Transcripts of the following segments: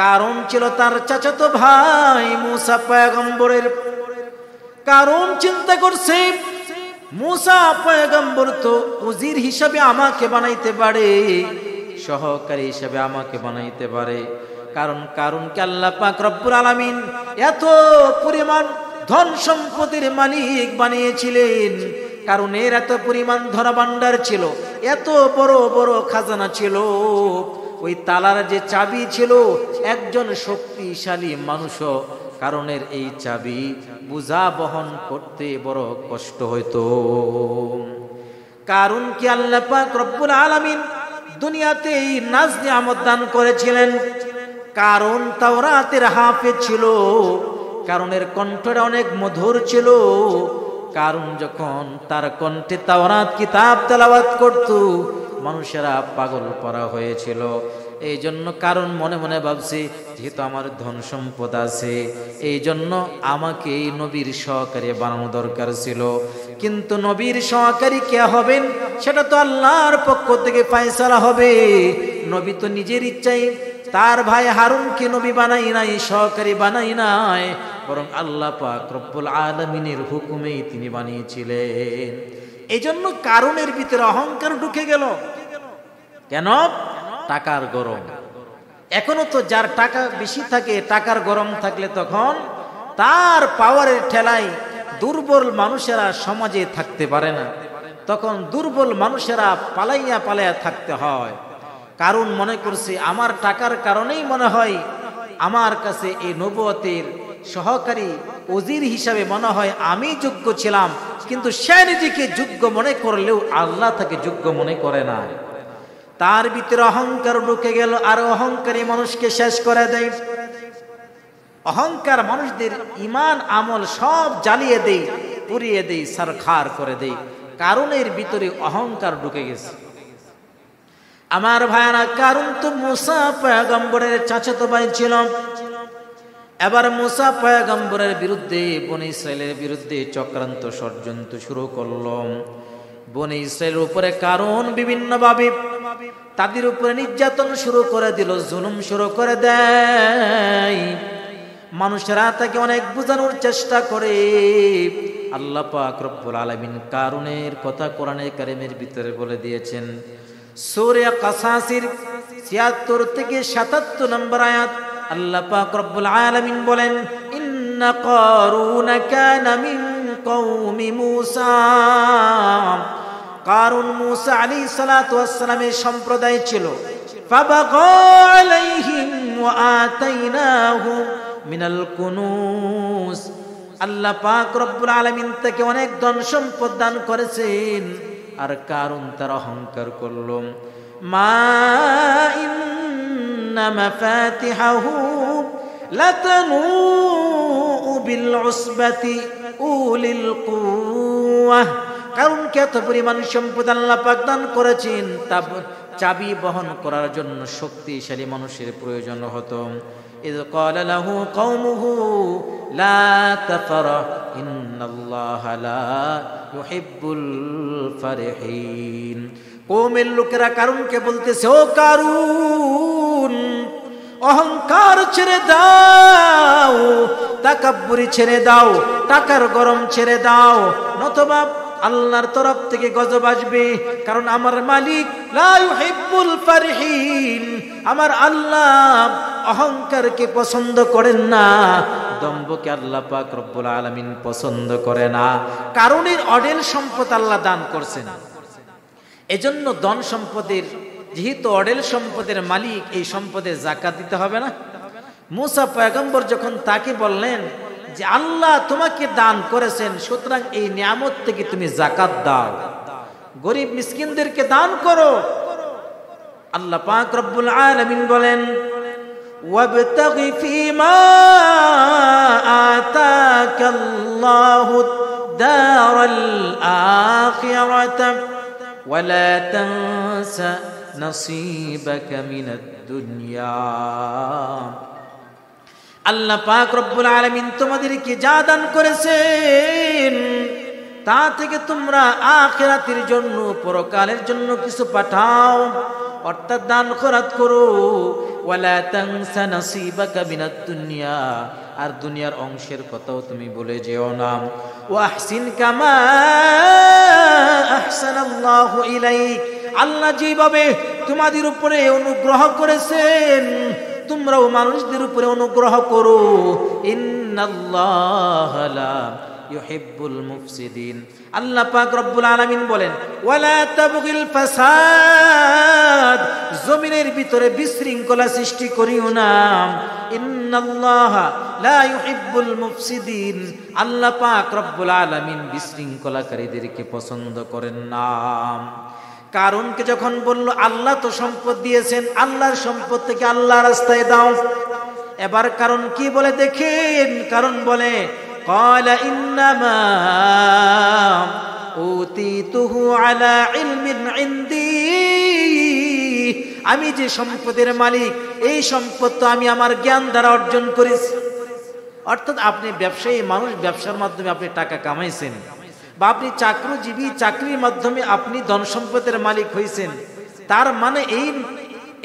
কারণ ছিল তার চাচাতো ভাই মুসা পয়গম্বরের কারণ চিন্তা করছে মুসা পয়গম্বর তো উজির হিসাবে আমাকে বানাইতে পারে সহকারী হিসাবে আমাকে বানাইতে পারে কারণ কারণ আল্লাহ পাক রব্বুল আলামিন এত পরিমাণ ধন সম্পদের মালিক বানিয়েছিলেন কারণ এর এত পরিমাণ ধরা ভান্ডার ছিল এত বড় বড় খাজানা ছিল ওই তালার যে চাবি ছিল একজন শক্তিশালী মানুষও কারণের এই চাবি বোঝা বহন করতে বড় কষ্ট হইতো কারণ কি আল্লাহ পাক রব্বুল আলামিন দুনিয়াতে এই নাজ নিয়ামত দান করেছিলেন কারণ তাওরাতের হাফে ছিল কারণের কণ্ঠটা অনেক মধুর ছিল কারণ যখন তার কণ্ঠে তাওরাত কিতাব তেলাওয়াত করত মানুষেরা পাগল পরা হয়েছিল এই জন্য কারণ মনে মনে ভাবছি যেহেতু আমার ধন সম্পদ আছে এই জন্য আমাকে এই নবীর সহকারী বানানো দরকার ছিল কিন্তু নবীর সহকারী কে হবেন সেটা তো আল্লাহর পক্ষ থেকে পায়সারা হবে নবী তো নিজের ইচ্ছাই তার ভাই হারুনকে নবী বানাই নাই সহকারী বানাই নাই বরং আল্লাহ পাক রব্বুল আলমিনের হুকুমেই তিনি বানিয়েছিলেন এই জন্য কারণের ভিতরে অহংকার ঢুকে গেল কেন টাকার গরম এখনো তো যার টাকা বেশি থাকে টাকার গরম থাকলে তখন তার পাওয়ারের ঠেলায় দুর্বল মানুষেরা সমাজে থাকতে পারে না তখন দুর্বল মানুষেরা পালাইয়া পালাইয়া থাকতে হয় কারণ মনে করছে আমার টাকার কারণেই মনে হয় আমার কাছে এই নবতের সহকারী অজির হিসাবে মনে হয় আমি যোগ্য ছিলাম কিন্তু সে নিজেকে যোগ্য মনে করলেও আল্লাহ তাকে যোগ্য মনে করে না তার ভিতরে অহংকার ঢুকে গেল আর অহংকারী মানুষকে শেষ করে দেয় অহংকার মানুষদের ইমান আমল সব জ্বালিয়ে দেই পুড়িয়ে দেই সারখার করে দেই কারণের ভিতরে অহংকার ঢুকে গেছে আমার ভাইয়ারা কারণ তো মুসা পয়গম্বরের চাচাতো ভাই ছিল এবার মুসা পয়াগম্বরের বিরুদ্ধে বনে ইসরায়েলের বিরুদ্ধে চক্রান্ত ষড়যন্ত্র শুরু করল বনে ইসরায়েলের উপরে কারণ বিভিন্নভাবে তাদের উপরে নির্যাতন শুরু করে দিল জুলুম শুরু করে দেয় মানুষেরা তাকে অনেক বোঝানোর চেষ্টা করে আল্লাহ পাক রব্বুল আলামিন কারণের কথা কোরআনে কারিমের ভিতরে বলে দিয়েছেন সূরা কাসাসির ছিয়াত্তর থেকে সাতাত্তর নম্বর আয়াত আল্লাহ পাক রব্বুল আলামিন বলেন ইন্না কারুন কানা মিন কওমি মূসা কারুন মূসা আলাইহিস সালাতু ওয়াস সম্প্রদায় ছিল ফাবাগা আলাইহিম ওয়া আতাইনাহু মিনাল কুনুস আল্লাহ পাক রব্বুল আলামিন তাকে অনেক ধন সম্পদ দান করেছেন আর কারণ তার অহংকার করল মা مفاتحه لتنوء بالعصبة أولي القوة কারণ কত পরিমাণ সম্পদ আল্লাহ পাক করেছেন তা চাবি বহন করার জন্য শক্তিশালী মানুষের প্রয়োজন হতো إذ قال له قومه لا تفرح إن الله لا يحب الفرحين قوم লোকেরা কারুনকে বলতেছে ও কারুন অহংকার ছেড়ে দাও তাকাব্বুরি ছেড়ে দাও টাকার গরম ছেড়ে দাও নতবা আল্লাহর তরফ থেকে গজব আসবে কারণ আমার মালিক আমার আল্লাহ অহংকারকে পছন্দ করেন না দম্বকে আল্লাহ পাক রব্বুল আলমিন পছন্দ করে না কারণের অডেল সম্পদ আল্লাহ দান করছেন এজন্য ধন সম্পদের যেহেতু অডেল সম্পদের মালিক এই সম্পদে জাকাত দিতে হবে না মুসা পয়গম্বর যখন তাকে বললেন যে আল্লাহ তোমাকে দান করেছেন সুতরাং এই নিয়ামত থেকে তুমি জাকাত দাও গরিব মিসকিনদেরকে দান করো আল্লাহ পাক রব্বুল আলামিন বলেন وابتغ فيما آتاك الله الدار الآخرة ولا تنسى نصيبك من দুনিয়া আল্লাহ পাক রব্বুল আলমিন তোমাদেরকে যা দান করেছেন তা থেকে তোমরা আখেরাতের জন্য পরকালের জন্য কিছু পাঠাও অর্থাৎ দান খরাত করো দুনিয়া আর দুনিয়ার অংশের কথাও তুমি বলে যেও না ওয়াহসিন কামা আহসান আল্লাহ ইলাইক আল্লাহ যেভাবে তোমাদের উপরে অনুগ্রহ করেছেন তোমরাও মানুষদের উপরে অনুগ্রহ করো ইহিবুল মুফসিদিন আল্লাহ পাক রব্বুল আলামিন বলেন ওয়ালা তাবগিল ফাসাদ জমিনের ভিতরে বিশৃঙ্খলা সৃষ্টি করিও না ইন্নাল্লাহ লা ইউহিব্বুল মুফসিদিন আল্লাহ পাক রব্বুল আলামিন বিশৃঙ্খলাকারীদেরকে পছন্দ করেন না কারণকে যখন বলল আল্লাহ তো সম্পদ দিয়েছেন আল্লাহর সম্পদ থেকে আল্লাহ রাস্তায় দাও এবার কারণ কি বলে দেখেন কারণ বলে কয়লা আমি যে সম্পদের মালিক এই সম্পদ তো আমি আমার জ্ঞান দ্বারা অর্জন করেছি অর্থাৎ আপনি ব্যবসায়ী মানুষ ব্যবসার মাধ্যমে আপনি টাকা কামাইছেন বা আপনি চাকরিজীবী চাকরির মাধ্যমে আপনি ধন সম্পদের মালিক হয়েছেন তার মানে এই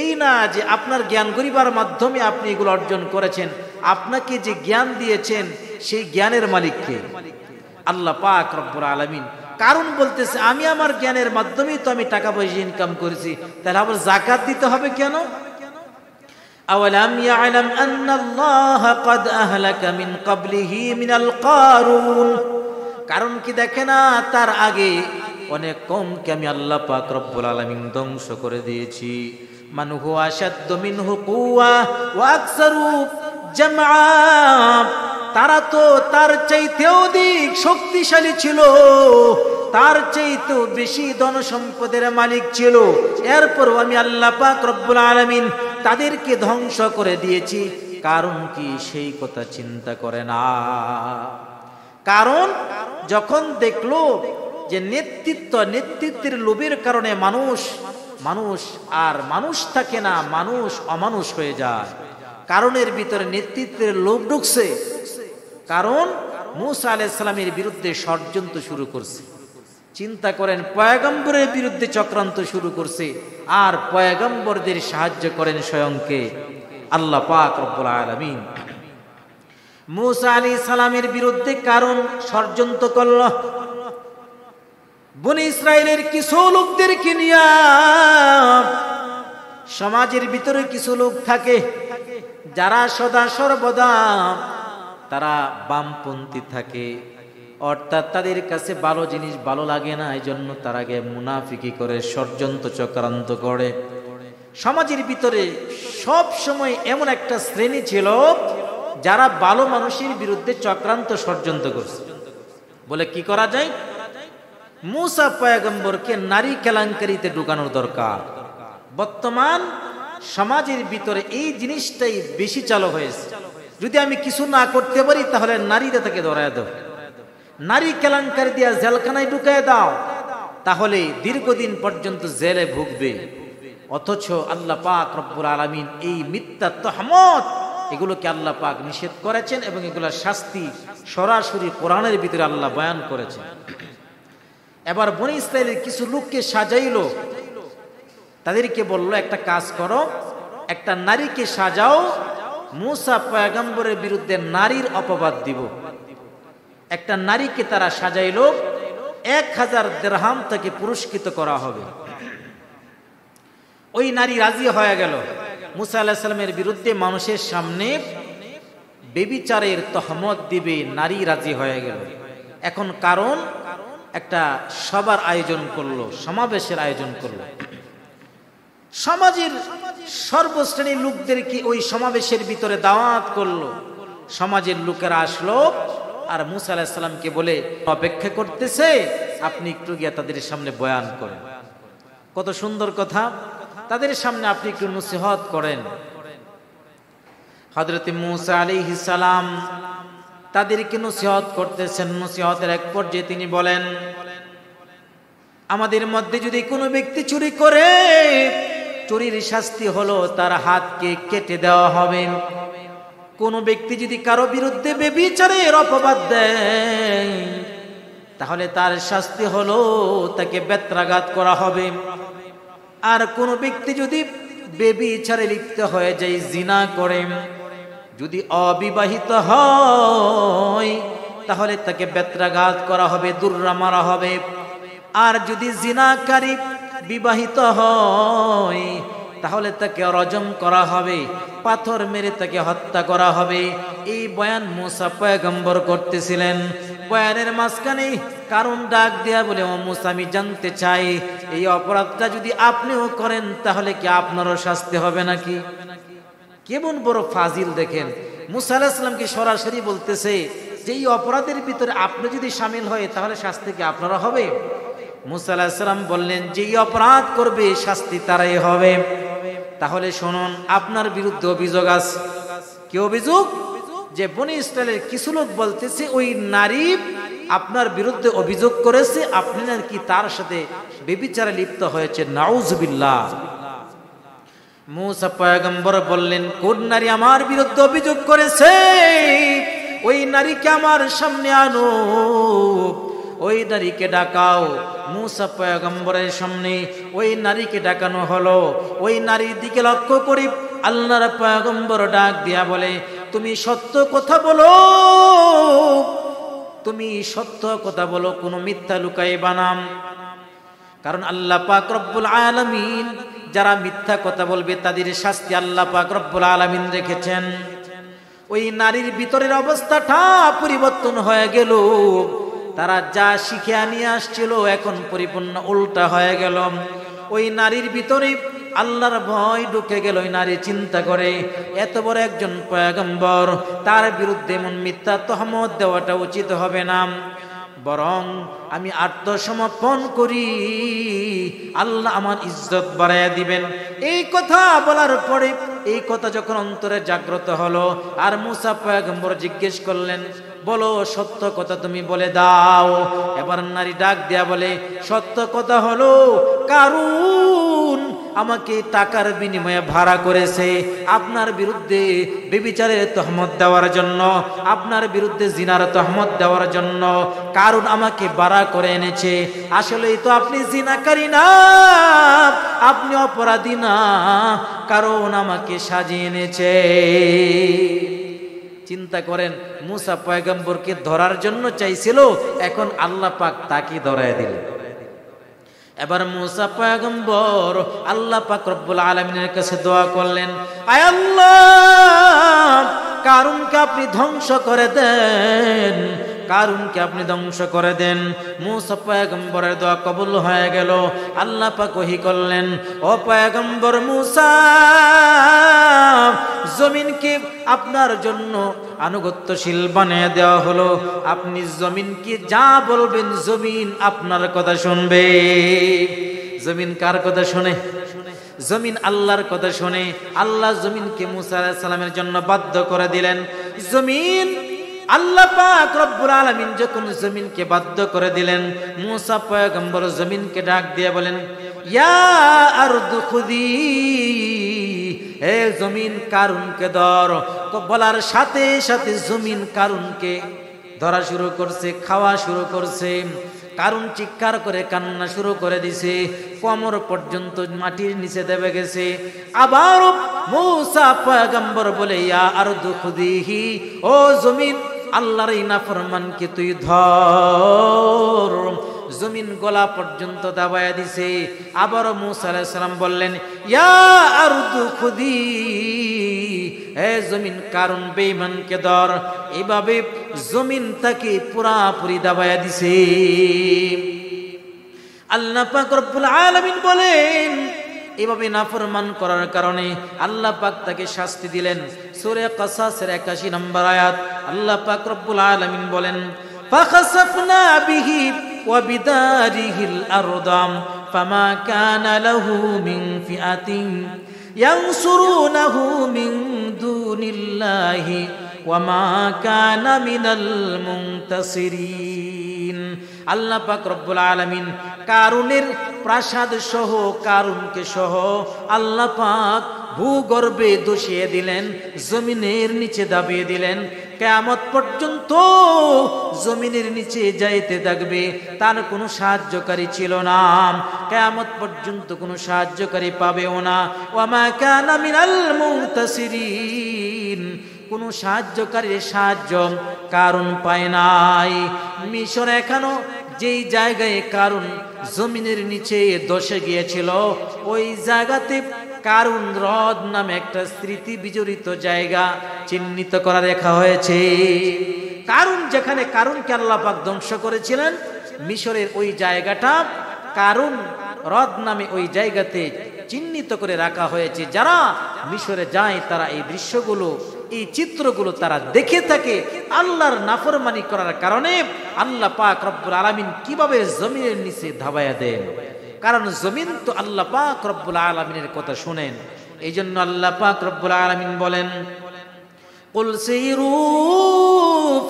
এই না যে আপনার জ্ঞান গরিবার মাধ্যমে আপনি এগুলো অর্জন করেছেন আপনাকে যে জ্ঞান দিয়েছেন সেই জ্ঞানের মালিককে আল্লাহ পাক রব্বুর আলমিন কারণ বলতেছে আমি আমার জ্ঞানের মাধ্যমেই তো আমি টাকা পয়সা ইনকাম করেছি তাহলে আবার জাকাত দিতে হবে কেন আওয়ালাম يعلم أن الله قد أهلك من قبله মিনাল القارون কারণ কি দেখে না তার আগে অনেক কমকে আমি আল্লাহ পাক রব্বুল আলমিন ধ্বংস করে দিয়েছি মানুহু আসাদ্য মিনহু কুয়া ওয়াকসারুপ জামা তারা তো তার চাইতে অধিক শক্তিশালী ছিল তার চাইতেও বেশি ধন সম্পদের মালিক ছিল এরপরও আমি আল্লাহ পাক রব্বুল আলমিন তাদেরকে ধ্বংস করে দিয়েছি কারণ কি সেই কথা চিন্তা করে না কারণ যখন দেখলো যে নেতৃত্ব নেতৃত্বের লোভের কারণে মানুষ মানুষ আর মানুষ থাকে না মানুষ অমানুষ হয়ে যায় কারণের ভিতরে নেতৃত্বের লোভ ঢুকছে কারণ মুসা আলাইসালামের বিরুদ্ধে ষড়যন্ত্র শুরু করছে চিন্তা করেন পয়গম্বরের বিরুদ্ধে চক্রান্ত শুরু করছে আর পয়গম্বরদের সাহায্য করেন স্বয়ংকে আল্লাহ পাক রব্বুল আলমিন মুসা আলী সালামের বিরুদ্ধে কারণ ষড়যন্ত্র করল বনি ইসরায়েলের কিছু লোকদেরকে নিয়ে সমাজের ভিতরে কিছু লোক থাকে যারা সদা সর্বদা তারা বামপন্থী থাকে অর্থাৎ তাদের কাছে ভালো জিনিস ভালো লাগে না এই জন্য তার আগে মুনাফিকি করে ষড়যন্ত্র চক্রান্ত করে সমাজের ভিতরে সব সময় এমন একটা শ্রেণী ছিল যারা ভালো মানুষের বিরুদ্ধে চক্রান্ত ষড়যন্ত্র করছে বলে কি করা যায় মুসা পয়গম্বরকে নারী কেলাঙ্কারিতে ঢুকানোর দরকার বর্তমান সমাজের ভিতরে এই জিনিসটাই বেশি চালু হয়েছে যদি আমি কিছু না করতে পারি তাহলে নারীরা তাকে ধরায় দেব নারী কেলাঙ্কারি দিয়া জেলখানায় ঢুকায় দাও তাহলে দীর্ঘদিন পর্যন্ত জেলে ভুগবে অথচ আল্লাহ পাক রব্বুর আলমিন এই মিথ্যা তহমত এগুলোকে আল্লাহ পাক নিষেধ করেছেন এবং এগুলোর শাস্তি সরাসরি কোরআনের ভিতরে আল্লাহ বয়ান করেছেন এবার বনি ইসরায়েলের কিছু লোককে সাজাইল তাদেরকে বলল একটা কাজ করো একটা নারীকে সাজাও মুসা পয়গম্বরের বিরুদ্ধে নারীর অপবাদ দিব একটা নারীকে তারা সাজাইল এক হাজার দেড়হাম তাকে পুরস্কৃত করা হবে ওই নারী রাজি হয়ে গেল মুসা আল্লাহ সাল্লামের বিরুদ্ধে মানুষের সামনে বেবিচারের তহমত দিবে নারী রাজি হয়ে গেল এখন কারণ একটা সবার আয়োজন করলো সমাবেশের আয়োজন করলো সমাজের সর্বশ্রেণীর লোকদেরকে ওই সমাবেশের ভিতরে দাওয়াত করলো সমাজের লোকেরা আসলো আর মুসা সাল্লামকে বলে অপেক্ষা করতেছে আপনি একটু গিয়া তাদের সামনে বয়ান করেন কত সুন্দর কথা তাদের সামনে আপনি একটু নসিহত করেন হজরত মুসা আলী সালাম তাদেরকে নসিহত করতেছেন নসিহতের এক পর্যায়ে তিনি বলেন আমাদের মধ্যে যদি কোনো ব্যক্তি চুরি করে চুরির শাস্তি হলো তার হাতকে কেটে দেওয়া হবে কোন ব্যক্তি যদি কারো বিরুদ্ধে বেবিচারের অপবাদ দেয় তাহলে তার শাস্তি হলো তাকে বেত্রাঘাত করা হবে আর কোনো ব্যক্তি যদি বেবি ছাড়ে লিপ্ত হয়ে যায় জিনা করে যদি অবিবাহিত হয় তাহলে তাকে বেত্রাঘাত করা হবে দুর্রা মারা হবে আর যদি জিনাকারী বিবাহিত হয় তাহলে তাকে রজম করা হবে পাথর মেরে তাকে হত্যা করা হবে এই বয়ান মুসা পয়গম্বর করতেছিলেন বয়ানের মাঝখানে কারণ ডাক দেয়া বলে ও মুসা আমি জানতে চাই এই অপরাধটা যদি আপনিও করেন তাহলে কি আপনারও শাস্তি হবে নাকি কেমন বড় ফাজিল দেখেন মুসা সরাসরি বলতেছে যে এই অপরাধের ভিতরে আপনি যদি সামিল হয় তাহলে শাস্তি কি আপনারা হবে মুসা বললেন যে এই অপরাধ করবে শাস্তি তারাই হবে তাহলে শুনুন আপনার বিরুদ্ধে অভিযোগ আছে কি অভিযোগ যে বনি ইসরায়েলের কিছু লোক বলতেছে ওই নারী আপনার বিরুদ্ধে অভিযোগ করেছে আপনি নাকি তার সাথে বেবিচারে লিপ্ত হয়েছে নাউজবিল্লা মুসা পয়গম্বর বললেন কোন নারী আমার বিরুদ্ধে অভিযোগ করেছে ওই নারীকে আমার সামনে আনো ওই নারীকে ডাকাও মুসা পয়গম্বরের সামনে ওই নারীকে ডাকানো হলো ওই নারীর দিকে লক্ষ্য করি আল্লাহর পয়গম্বর ডাক দিয়া বলে তুমি সত্য কথা বলো তুমি সত্য কথা বলো কোনো মিথ্যা লুকাই বানাম কারণ আল্লাহ পাক রব্বুল আলমিন যারা মিথ্যা কথা বলবে তাদের শাস্তি আল্লাহ পাক রব্বুল আলমিন রেখেছেন ওই নারীর ভিতরের অবস্থাটা পরিবর্তন হয়ে গেল তারা যা শিখে নিয়ে আসছিল এখন পরিপূর্ণ উল্টা হয়ে গেল ওই নারীর ভিতরে আল্লাহর ভয় ঢুকে গেল নারী চিন্তা করে এত বড় একজন পয়গম্বর তার বিরুদ্ধে এমন মিথ্যা তহমত দেওয়াটা উচিত হবে না বরং আমি আত্মসমর্পণ করি আল্লাহ আমার ইজ্জত বাড়াইয়া দিবেন এই কথা বলার পরে এই কথা যখন অন্তরে জাগ্রত হলো আর মুসা পয়গম্বর জিজ্ঞেস করলেন বলো সত্য কথা তুমি বলে দাও এবার নারী ডাক দেয়া বলে সত্য কথা হলো কারু আমাকে টাকার বিনিময়ে ভাড়া করেছে আপনার বিরুদ্ধে বেবিচারের তহমত দেওয়ার জন্য আপনার বিরুদ্ধে জিনার তহমত দেওয়ার জন্য কারণ আমাকে ভাড়া করে এনেছে আসলেই তো আপনি জিনাকারি না আপনি অপরাধী না কারণ আমাকে সাজিয়ে এনেছে চিন্তা করেন মুসা পয়গম্বরকে ধরার জন্য চাইছিল এখন আল্লাহ পাক তাকে ধরাই দিলেন এবার মুসা পয়গম্বর আল্লাহ পাক রব্বুল আলমিনের কাছে দোয়া করলেন আয় আল্লাহ কারুনকে আপনি ধ্বংস করে দেন কারুনকে আপনি ধ্বংস করে দেন মুসা পয়গম্বরের দোয়া কবুল হয়ে গেল আল্লাহ কহি করলেন ও পয়গম্বর মুসা জমিনকে আপনার জন্য আনুগত্যশীল বানিয়ে দেওয়া হলো আপনি জমিনকে যা বলবেন জমিন আপনার কথা শুনবে জমিন কার কথা শুনে জমিন আল্লাহর কথা শুনে আল্লাহ জমিনকে মুসা সালামের জন্য বাধ্য করে দিলেন জমিন আল্লাহ পাক রব্বুল আলামিন যখন জমিনকে বাধ্য করে দিলেন মুসা পয়গম্বর জমিনকে ডাক দিয়ে বলেন ইয়া আরদু খুদি হে জমিন কারুনকে ধর বলার সাথে সাথে জমিন কারুনকে ধরা শুরু করছে খাওয়া শুরু করছে কারণ চিৎকার করে কান্না শুরু করে দিছে কোমর পর্যন্ত মাটির নিচে দেবে গেছে আবার মৌসা পয়গম্বর বলে ইয়া আর দুঃখ দিহি ও জমিন আল্লাহর এই নাফরমানকে তুই ধর জমিন গোলা পর্যন্ত দাবায়া দিছে আবার মুসালাম বললেন ইয়া হে জমিন কারণ বেইমানকে ধর এভাবে জমিন তাকে পুরাপুরি দাবায়া দিছে আল্লাহ পাক রব্বুল বলেন এভাবে নাফরমান করার কারণে আল্লাহ পাক তাকে শাস্তি দিলেন সুরে কাসাসের একাশি নম্বর আয়াত আল্লাহ পাক রব্বুল আলমিন বলেন فخسفنا به وبداره الأرض فما كان له من فئة ينصرونه من دون الله وما كان من المنتصرين আল্লাহ পাক রব্বুল আলমিন কারুনের প্রাসাদ সহ কারুনকে সহ আল্লাহ পাক ভূগর্ভে দোষিয়ে দিলেন জমিনের নিচে দাবিয়ে দিলেন কেমত পর্যন্ত জমিনের নিচে যাইতে থাকবে তার কোনো সাহায্যকারী ছিল না কেমত পর্যন্ত কোনো সাহায্যকারী পাবেও না ওমা কেন মিনাল মুতাসিরিন কোনো সাহায্যকারীর সাহায্য কারণ পায় নাই মিশর এখানো যেই জায়গায় কারণ জমিনের নিচে দশে গিয়েছিল ওই জায়গাতে কারুন হ্রদ নামে একটা স্মৃতি বিজড়িত জায়গা চিহ্নিত করা রেখা হয়েছে কারণ যেখানে কারণকে কেল্লাপাক ধ্বংস করেছিলেন মিশরের ওই জায়গাটা কারণ হ্রদ নামে ওই জায়গাতে চিহ্নিত করে রাখা হয়েছে যারা মিশরে যায় তারা এই দৃশ্যগুলো এই চিত্রগুলো তারা দেখে থাকে আল্লাহর নাফরমানি করার কারণে আল্লাহ পাক রব্বুল আলমিন কিভাবে জমিনের নিচে ধাবায়া দেন কারণ জমিন তো আল্লাহ পাক রব্বুল আলমিনের কথা শুনেন এই জন্য আল্লাহ পাক রব্বুল আলমিন বলেন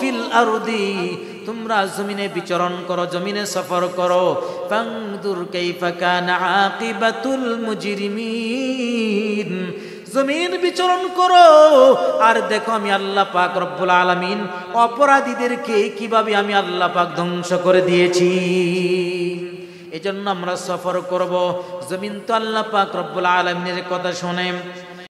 ফিল আরুদি তোমরা জমিনে বিচরণ করো জমিনে সফর করো কাইফা কানা আকিবাতুল মুজরিমিন জমিন বিচরণ করো আর দেখো আমি আল্লাহ পাক রব্বুল আলমিন অপরাধীদেরকে কিভাবে আমি আল্লাহ পাক ধ্বংস করে দিয়েছি এজন্য আমরা সফর করব জমিন তো আল্লাহ পাক রব্বুল আলমিনের কথা শোনেন